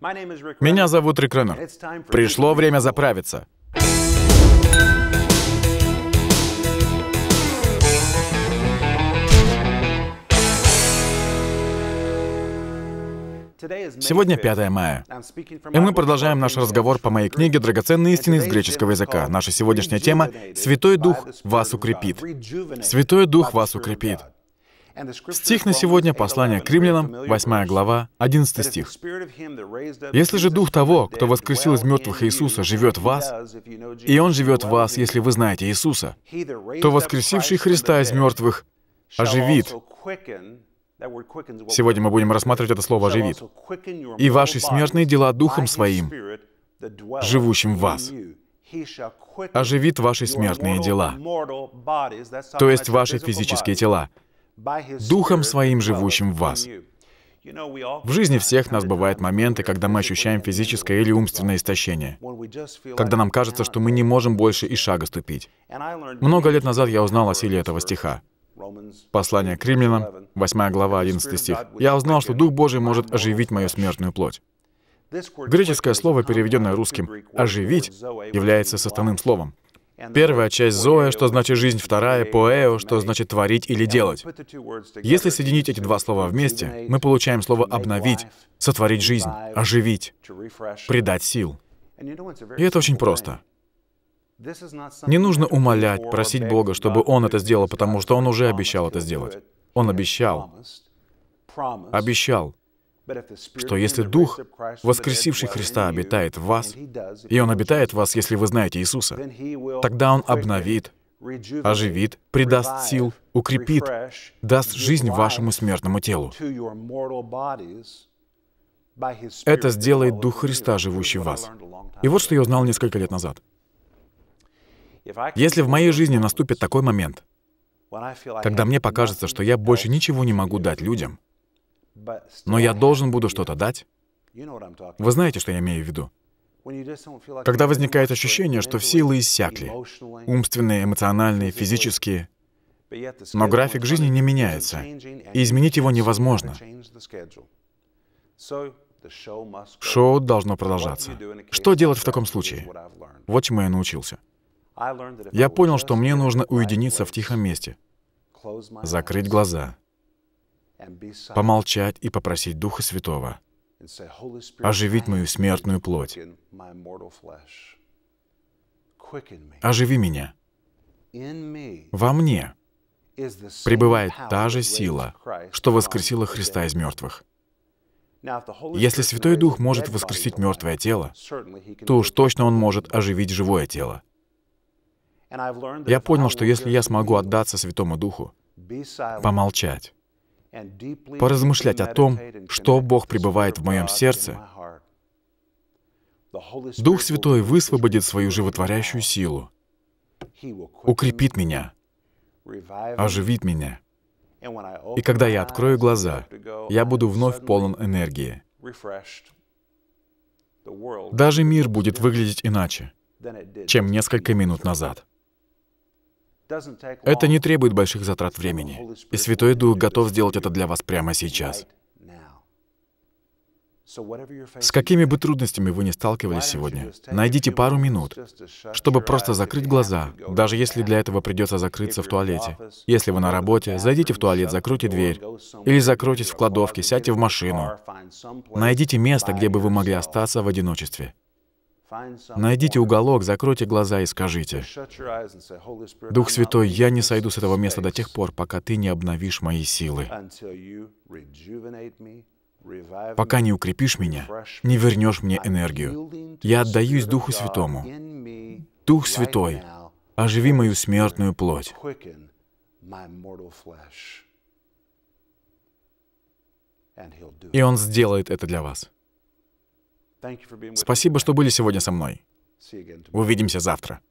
Меня зовут Рик Реннер. Пришло время заправиться. Сегодня 5 мая, и мы продолжаем наш разговор по моей книге «Драгоценные истины из греческого языка». Наша сегодняшняя тема — «Святой Дух вас укрепит». «Святой Дух вас укрепит». Стих на сегодня Послание к римлянам, 8 глава, 11 стих. «Если же Дух того, кто воскресил из мертвых Иисуса, живет в вас, и Он живет в вас, если вы знаете Иисуса, то воскресивший Христа из мертвых оживит». Сегодня мы будем рассматривать это слово «оживит». «И ваши смертные дела Духом Своим, живущим в вас» оживит ваши смертные дела, то есть ваши физические тела. Духом Своим, живущим в вас. В жизни всех нас бывают моменты, когда мы ощущаем физическое или умственное истощение, когда нам кажется, что мы не можем больше и шага ступить. Много лет назад я узнал о силе этого стиха. Послание к римлянам, 8 глава, 11 стих. «Я узнал, что Дух Божий может оживить мою смертную плоть». Греческое слово, переведенное русским «оживить», является составным словом. Первая часть "зоэ", что значит «жизнь», вторая — «поэо», что значит «творить» или «делать». Если соединить эти два слова вместе, мы получаем слово «обновить», «сотворить жизнь», «оживить», «придать сил». И это очень просто. Не нужно умолять, просить Бога, чтобы Он это сделал, потому что Он уже обещал это сделать. Он обещал. Обещал что если Дух, воскресивший Христа, обитает в вас, и Он обитает в вас, если вы знаете Иисуса, тогда Он обновит, оживит, придаст сил, укрепит, даст жизнь вашему смертному телу. Это сделает Дух Христа, живущий в вас. И вот что я узнал несколько лет назад. Если в моей жизни наступит такой момент, когда мне покажется, что я больше ничего не могу дать людям, но я должен буду что-то дать. Вы знаете, что я имею в виду? Когда возникает ощущение, что силы иссякли, умственные, эмоциональные, физические, но график жизни не меняется, и изменить его невозможно. Шоу должно продолжаться. Что делать в таком случае? Вот чему я научился. Я понял, что мне нужно уединиться в тихом месте, закрыть глаза, помолчать и попросить Духа Святого оживить мою смертную плоть. Оживи меня. Во мне пребывает та же сила, что воскресила Христа из мертвых. Если Святой Дух может воскресить мертвое тело, то уж точно Он может оживить живое тело. Я понял, что если я смогу отдаться Святому Духу, помолчать, поразмышлять о том, что Бог пребывает в моем сердце, Дух Святой высвободит свою животворящую силу, укрепит меня, оживит меня. И когда я открою глаза, я буду вновь полон энергии. Даже мир будет выглядеть иначе, чем несколько минут назад. Это не требует больших затрат времени, и Святой Дух готов сделать это для вас прямо сейчас. С какими бы трудностями вы ни сталкивались сегодня, найдите пару минут, чтобы просто закрыть глаза, даже если для этого придется закрыться в туалете. Если вы на работе, зайдите в туалет, закройте дверь. Или закройтесь в кладовке, сядьте в машину. Найдите место, где бы вы могли остаться в одиночестве. Найдите уголок, закройте глаза и скажите, «Дух Святой, я не сойду с этого места до тех пор, пока Ты не обновишь мои силы, пока не укрепишь меня, не вернешь мне энергию. Я отдаюсь Духу Святому. Дух Святой, оживи мою смертную плоть». И Он сделает это для вас. Спасибо, что были сегодня со мной. Увидимся завтра.